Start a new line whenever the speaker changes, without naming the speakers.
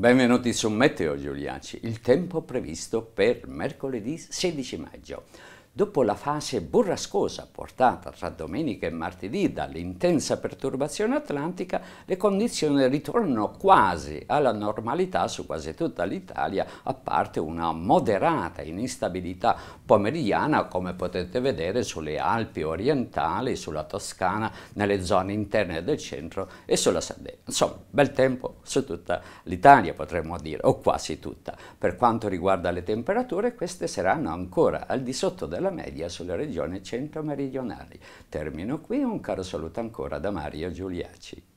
Benvenuti su Meteo Giuliaci, il tempo previsto per mercoledì 16 maggio. Dopo la fase burrascosa portata tra domenica e martedì dall'intensa perturbazione atlantica, le condizioni ritornano quasi alla normalità su quasi tutta l'Italia, a parte una moderata instabilità pomeridiana, come potete vedere sulle Alpi orientali, sulla Toscana, nelle zone interne del centro e sulla Sardegna. Insomma, bel tempo su tutta l'Italia, potremmo dire, o quasi tutta. Per quanto riguarda le temperature, queste saranno ancora al di sotto della della media sulle regioni centro-meridionali. Termino qui un caro saluto ancora da Mario Giuliaci.